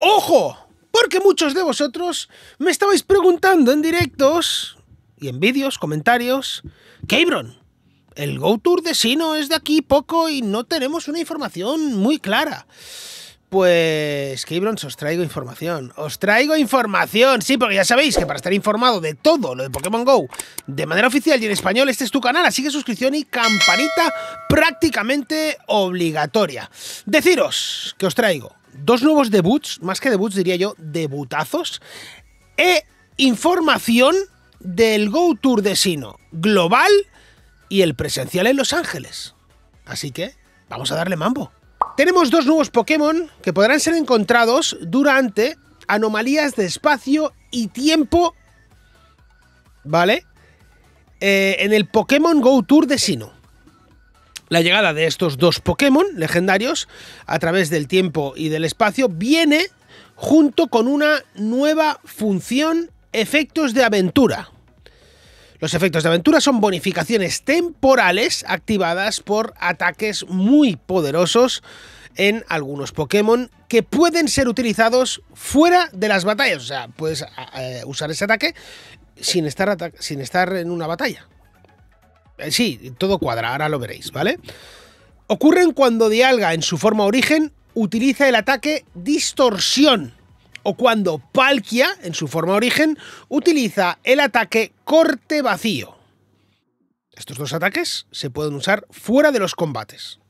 ¡Ojo! Porque muchos de vosotros me estabais preguntando en directos y en vídeos, comentarios, Cabron, el Go Tour de Sino es de aquí poco y no tenemos una información muy clara. Pues, Keyblons, os traigo información. Os traigo información, sí, porque ya sabéis que para estar informado de todo lo de Pokémon GO de manera oficial y en español, este es tu canal, así que suscripción y campanita prácticamente obligatoria. Deciros que os traigo dos nuevos debuts, más que debuts diría yo, debutazos, e información del Go Tour de Sino global y el presencial en Los Ángeles. Así que, vamos a darle mambo. Tenemos dos nuevos Pokémon que podrán ser encontrados durante anomalías de espacio y tiempo, ¿vale? Eh, en el Pokémon Go Tour de Sino. La llegada de estos dos Pokémon legendarios a través del tiempo y del espacio viene junto con una nueva función efectos de aventura. Los efectos de aventura son bonificaciones temporales activadas por ataques muy poderosos en algunos Pokémon que pueden ser utilizados fuera de las batallas. O sea, puedes eh, usar ese ataque sin estar, sin estar en una batalla. Eh, sí, todo cuadra, ahora lo veréis, ¿vale? Ocurren cuando Dialga, en su forma origen, utiliza el ataque Distorsión o cuando Palkia, en su forma origen, utiliza el ataque corte vacío. Estos dos ataques se pueden usar fuera de los combates.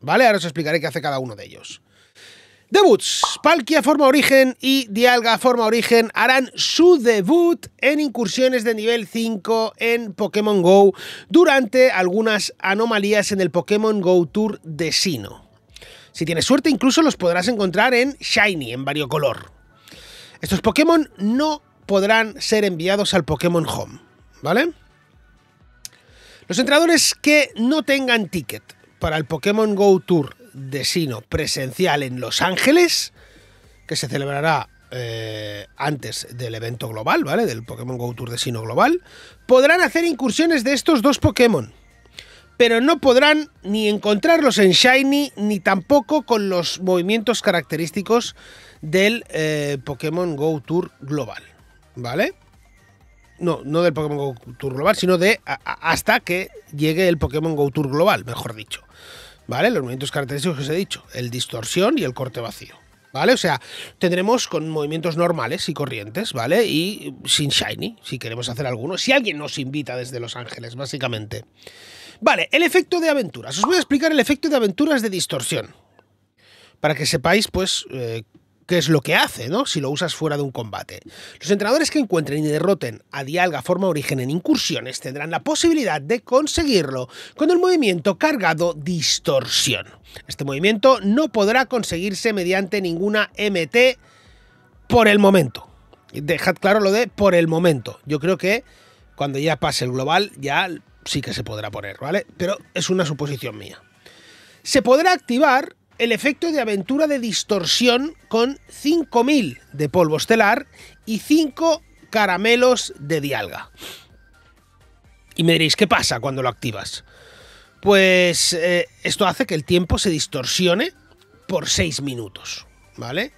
¿Vale? Ahora os explicaré qué hace cada uno de ellos. Debuts. Palkia forma origen y Dialga forma origen harán su debut en incursiones de nivel 5 en Pokémon GO durante algunas anomalías en el Pokémon GO Tour de Sino. Si tienes suerte, incluso los podrás encontrar en Shiny, en variocolor. Estos Pokémon no podrán ser enviados al Pokémon Home, ¿vale? Los entrenadores que no tengan ticket para el Pokémon Go Tour de Sino presencial en Los Ángeles, que se celebrará eh, antes del evento global, ¿vale? Del Pokémon Go Tour de Sino global, podrán hacer incursiones de estos dos Pokémon pero no podrán ni encontrarlos en Shiny ni tampoco con los movimientos característicos del eh, Pokémon Go Tour Global. ¿Vale? No, no del Pokémon Go Tour Global, sino de hasta que llegue el Pokémon Go Tour Global, mejor dicho. ¿Vale? Los movimientos característicos que os he dicho, el distorsión y el corte vacío. ¿Vale? O sea, tendremos con movimientos normales y corrientes, ¿vale? Y sin shiny, si queremos hacer alguno. Si alguien nos invita desde Los Ángeles, básicamente. Vale, el efecto de aventuras. Os voy a explicar el efecto de aventuras de distorsión. Para que sepáis, pues, eh, qué es lo que hace, ¿no? Si lo usas fuera de un combate. Los entrenadores que encuentren y derroten a Dialga forma origen en incursiones tendrán la posibilidad de conseguirlo con el movimiento cargado distorsión. Este movimiento no podrá conseguirse mediante ninguna MT por el momento. Dejad claro lo de por el momento. Yo creo que cuando ya pase el global ya sí que se podrá poner, ¿vale? Pero es una suposición mía. Se podrá activar el efecto de aventura de distorsión con 5000 de polvo estelar y 5 caramelos de dialga. Y me diréis, ¿qué pasa cuando lo activas? Pues eh, esto hace que el tiempo se distorsione por 6 minutos, ¿vale?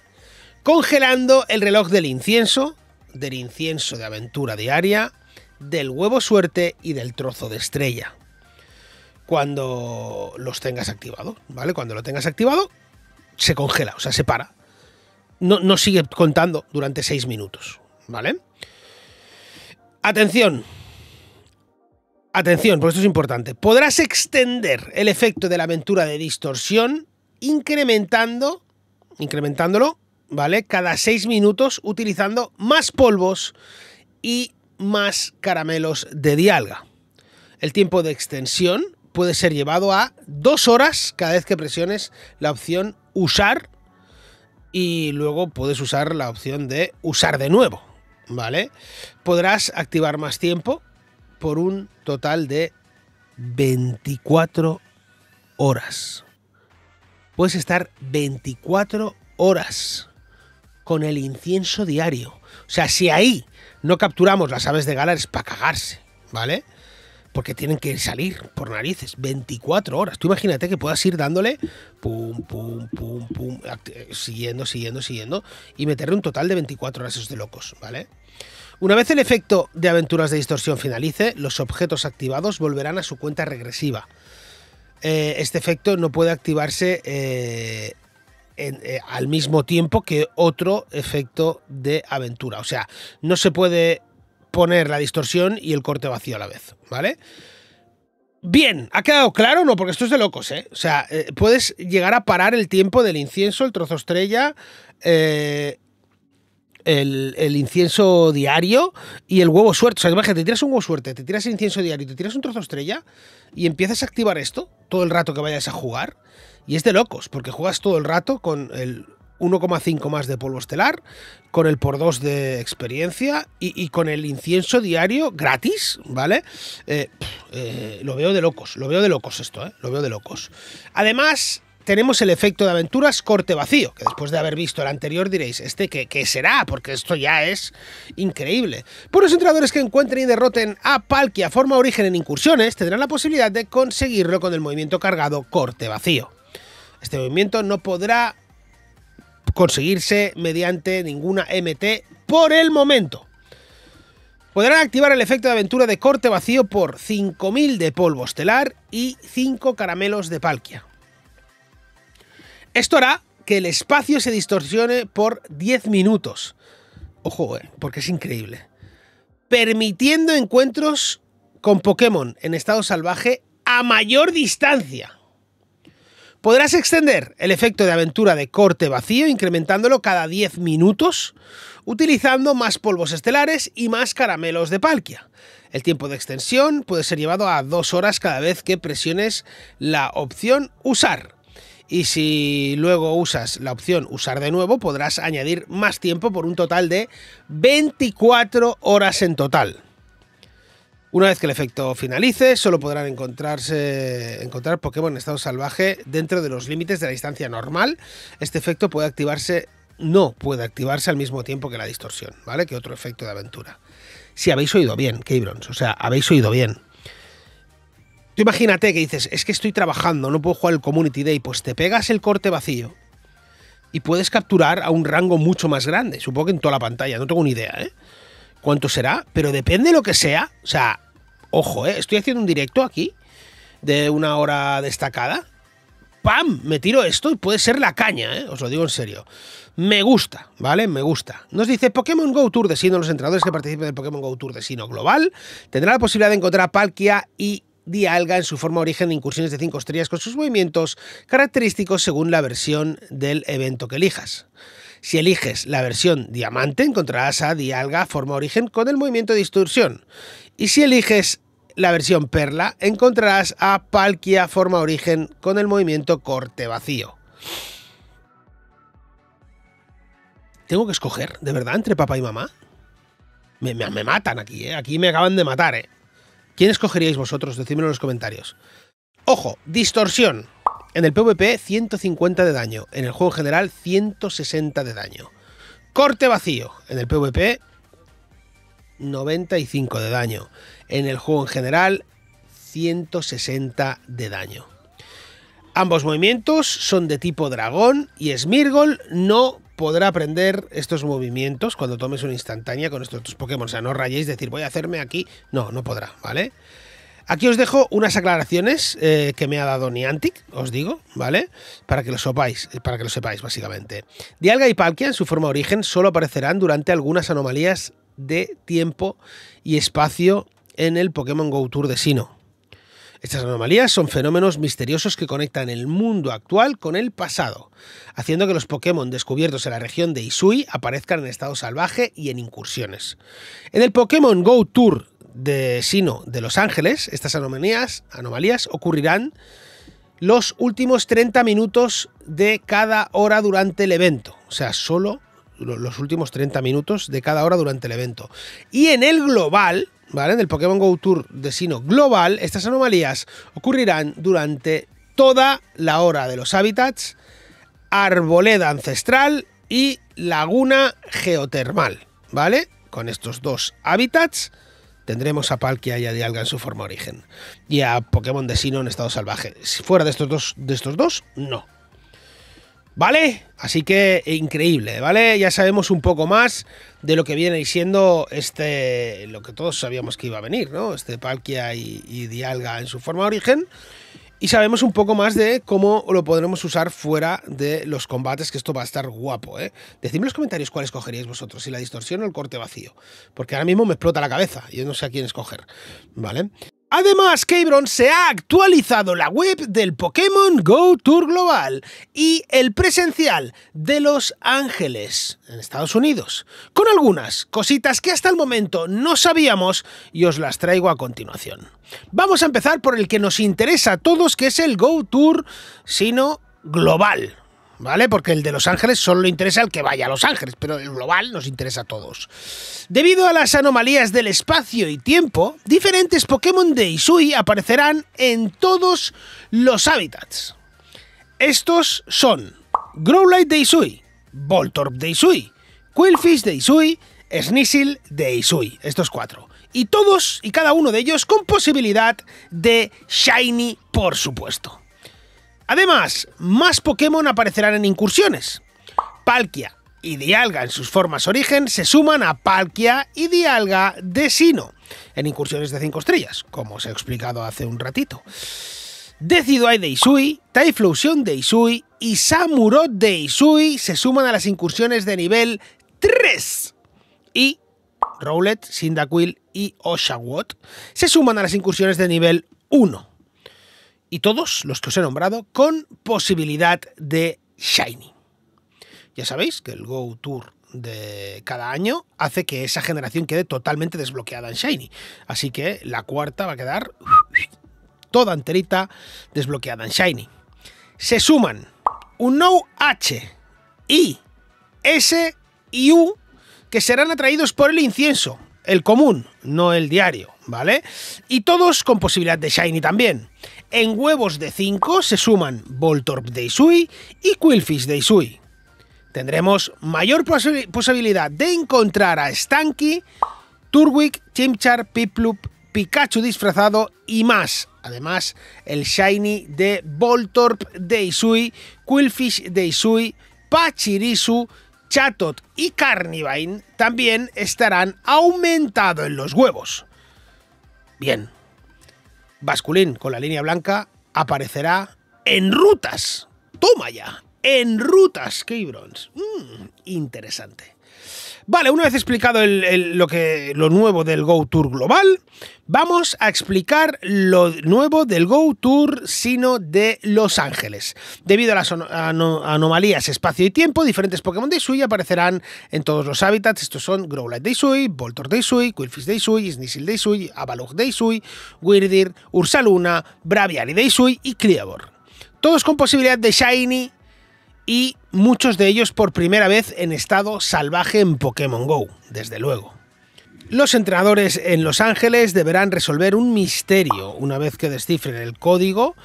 Congelando el reloj del incienso, del incienso de aventura diaria, del huevo suerte y del trozo de estrella. Cuando los tengas activado, ¿vale? Cuando lo tengas activado, se congela, o sea, se para. No, no sigue contando durante 6 minutos, ¿vale? Atención. Atención, porque esto es importante. Podrás extender el efecto de la aventura de distorsión incrementando, incrementándolo, ¿vale? Cada 6 minutos utilizando más polvos y más caramelos de dialga. El tiempo de extensión puede ser llevado a dos horas cada vez que presiones la opción usar y luego puedes usar la opción de usar de nuevo, ¿vale? Podrás activar más tiempo por un total de 24 horas. Puedes estar 24 horas con el incienso diario. O sea, si ahí no capturamos las aves de gala es para cagarse, ¿vale? Porque tienen que salir por narices 24 horas. Tú imagínate que puedas ir dándole, pum, pum, pum, pum, eh, siguiendo, siguiendo, siguiendo, y meterle un total de 24 horas esos de locos, ¿vale? Una vez el efecto de aventuras de distorsión finalice, los objetos activados volverán a su cuenta regresiva. Eh, este efecto no puede activarse eh, eh, al mismo tiempo que otro efecto de aventura. O sea, no se puede poner la distorsión y el corte vacío a la vez, ¿vale? Bien, ¿ha quedado claro no? Porque esto es de locos, ¿eh? O sea, eh, puedes llegar a parar el tiempo del incienso, el trozo estrella, eh, el, incienso diario y el huevo suerte. O sea, imagínate, te tiras un huevo suerte, te tiras el incienso diario, te tiras un trozo estrella y empiezas a activar esto todo el rato que vayas a jugar. Y es de locos, porque juegas todo el rato con el 1,5 más de polvo estelar, con el por 2 de experiencia y, con el incienso diario gratis, ¿vale? Eh, eh, lo veo de locos, lo veo de locos esto, ¿eh? Lo veo de locos. Además, tenemos el efecto de aventuras corte vacío, que después de haber visto el anterior diréis, ¿este qué, será? Porque esto ya es increíble. Por los entrenadores que encuentren y derroten a Palkia forma origen en incursiones, tendrán la posibilidad de conseguirlo con el movimiento cargado corte vacío. Este movimiento no podrá conseguirse mediante ninguna MT por el momento. Podrán activar el efecto de aventura de corte vacío por 5.000 de polvo estelar y 5 caramelos de palquia. Esto hará que el espacio se distorsione por 10 minutos. Ojo, eh, porque es increíble. Permitiendo encuentros con Pokémon en estado salvaje a mayor distancia. Podrás extender el efecto de aventura de corte vacío incrementándolo cada 10 minutos, utilizando más polvos estelares y más caramelos de palquia. El tiempo de extensión puede ser llevado a 2 horas cada vez que presiones la opción usar. Y si luego usas la opción usar de nuevo, podrás añadir más tiempo por un total de 24 horas en total. Una vez que el efecto finalice, solo podrán encontrarse, encontrar Pokémon en estado salvaje dentro de los límites de la distancia normal. Este efecto puede activarse, no puede activarse al mismo tiempo que la distorsión, ¿vale? Que otro efecto de aventura. Si habéis oído bien, Keybrons, o sea, habéis oído bien. Tú imagínate que dices, es que estoy trabajando, no puedo jugar el Community Day, pues te pegas el corte vacío y puedes capturar a un rango mucho más grande, supongo que en toda la pantalla, no tengo ni idea, ¿eh? ¿Cuánto será? Pero depende de lo que sea, o sea, Ojo, eh, estoy haciendo un directo aquí de una hora destacada. ¡Pam! Me tiro esto y puede ser la caña, ¿eh? os lo digo en serio. Me gusta, ¿vale? Me gusta. Nos dice Pokémon Go Tour de Sino. Los entrenadores que participen del Pokémon Go Tour de Sino Global tendrán la posibilidad de encontrar a Palkia y Dialga en su forma origen de incursiones de 5 estrellas con sus movimientos característicos según la versión del evento que elijas. Si eliges la versión diamante, encontrarás a Dialga forma origen con el movimiento de distorsión. Y si eliges la versión Perla, encontrarás a Palkia Forma Origen con el movimiento Corte Vacío. ¿Tengo que escoger, de verdad, entre papá y mamá? Me, matan aquí, ¿eh? Aquí me acaban de matar, ¿eh? ¿Quién escogeríais vosotros? Decídmelo en los comentarios. Ojo, distorsión. En el PvP 150 de daño, en el juego general 160 de daño. Corte vacío, en el PvP 95 de daño en el juego en general 160 de daño. Ambos movimientos son de tipo dragón y Smirgol no podrá aprender estos movimientos cuando tomes una instantánea con estos dos Pokémon. O sea, no rayéis decir voy a hacerme aquí. No, no podrá, ¿vale? Aquí os dejo unas aclaraciones eh, que me ha dado Niantic, os digo, ¿vale? Para que lo sepáis, eh, para que lo sepáis, básicamente. Dialga y Palkia, en su forma origen, solo aparecerán durante algunas anomalías de tiempo y espacio en el Pokémon Go Tour de Sino. Estas anomalías son fenómenos misteriosos que conectan el mundo actual con el pasado, haciendo que los Pokémon descubiertos en la región de Isui aparezcan en estado salvaje y en incursiones. En el Pokémon Go Tour de Sino de Los Ángeles, estas anomalías, anomalías ocurrirán los últimos 30 minutos de cada hora durante el evento, o sea, solo los últimos 30 minutos de cada hora durante el evento. Y en el global, ¿vale? del Pokémon Go Tour de Sino Global, estas anomalías ocurrirán durante toda la hora de los hábitats, arboleda ancestral y laguna geotermal, ¿vale? Con estos dos hábitats tendremos a Palkia y a Dialga en su forma origen y a Pokémon de Sino en estado salvaje. Si fuera de estos dos, de estos dos, no. ¿Vale? Así que increíble, ¿vale? Ya sabemos un poco más de lo que viene siendo este, lo que todos sabíamos que iba a venir, ¿no? Este Palkia y, Dialga en su forma de origen. Y sabemos un poco más de cómo lo podremos usar fuera de los combates, que esto va a estar guapo, ¿eh? Decidme en los comentarios cuál escogeríais vosotros, si la distorsión o el corte vacío. Porque ahora mismo me explota la cabeza y yo no sé a quién escoger, ¿vale? Además, Cabron se ha actualizado la web del Pokémon Go Tour Global y el presencial de Los Ángeles, en Estados Unidos, con algunas cositas que hasta el momento no sabíamos y os las traigo a continuación. Vamos a empezar por el que nos interesa a todos, que es el Go Tour, sino global, ¿vale? Porque el de Los Ángeles solo interesa al que vaya a Los Ángeles, pero el global nos interesa a todos. Debido a las anomalías del espacio y tiempo, diferentes Pokémon de Isui aparecerán en todos los hábitats. Estos son Growlithe de Isui, Voltorb de Isui, Quillfish de Isui, Sneasel de Isui, estos cuatro. Y todos y cada uno de ellos con posibilidad de Shiny, por supuesto. Además, más Pokémon aparecerán en incursiones. Palkia y Dialga en sus formas origen se suman a Palkia y Dialga de Sino en incursiones de 5 estrellas, como os he explicado hace un ratito. Decidueye de Isui, Typhlosion de Isui y Samurot de Isui se suman a las incursiones de nivel 3. Y Rowlet, Cyndaquil y Oshawott se suman a las incursiones de nivel 1 y todos los que os he nombrado con posibilidad de Shiny. Ya sabéis que el Go Tour de cada año hace que esa generación quede totalmente desbloqueada en Shiny. Así que la cuarta va a quedar toda enterita desbloqueada en Shiny. Se suman un No H, I, S y U que serán atraídos por el incienso, el común, no el diario, ¿vale? Y todos con posibilidad de Shiny también. En huevos de 5 se suman Voltorb de Isui y Quillfish de Isui. Tendremos mayor posibilidad de encontrar a Stanky, Turwick, Chimchar, Piplup, Pikachu disfrazado y más. Además, el Shiny de Voltorb de Isui, Quillfish de Isui, Pachirisu, Chatot y Carnivine también estarán aumentado en los huevos. Bien, Basculín con la línea blanca aparecerá en rutas. Toma ya, en rutas, Key mm, interesante. Vale, una vez explicado lo, que, lo nuevo del Go Tour global, vamos a explicar lo nuevo del Go Tour sino de Los Ángeles. Debido a las anomalías espacio y tiempo, diferentes Pokémon de Isui aparecerán en todos los hábitats. Estos son Growlithe de Isui, Voltor de Isui, Quilfish de Isui, Snizzle de Isui, Abaloch de Isui, Weirdir, Ursaluna, Braviary de Isui y Cleavor. Todos con posibilidad de Shiny y muchos de ellos por primera vez en estado salvaje en Pokémon Go, desde luego. Los entrenadores en Los Ángeles deberán resolver un misterio. Una vez que descifren el código,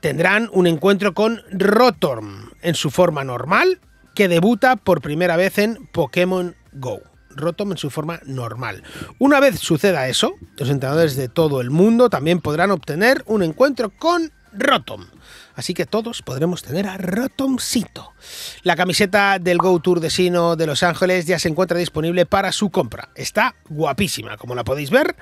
tendrán un encuentro con Rotorm en su forma normal, que debuta por primera vez en Pokémon Go. Rotom en su forma normal. Una vez suceda eso, los entrenadores de todo el mundo también podrán obtener un encuentro con Rotom. Así que todos podremos tener a Rotomcito. La camiseta del Go Tour de Sino de Los Ángeles ya se encuentra disponible para su compra. Está guapísima, como la podéis ver.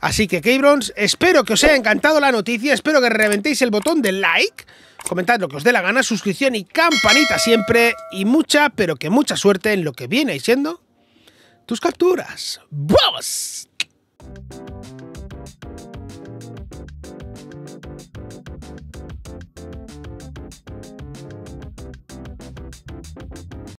Así que, Keybrons, espero que os haya encantado la noticia. Espero que reventéis el botón de like. Comentad lo que os dé la gana, suscripción y campanita siempre. Y mucha, pero que mucha suerte en lo que viene siendo tus capturas. ¡Vamos!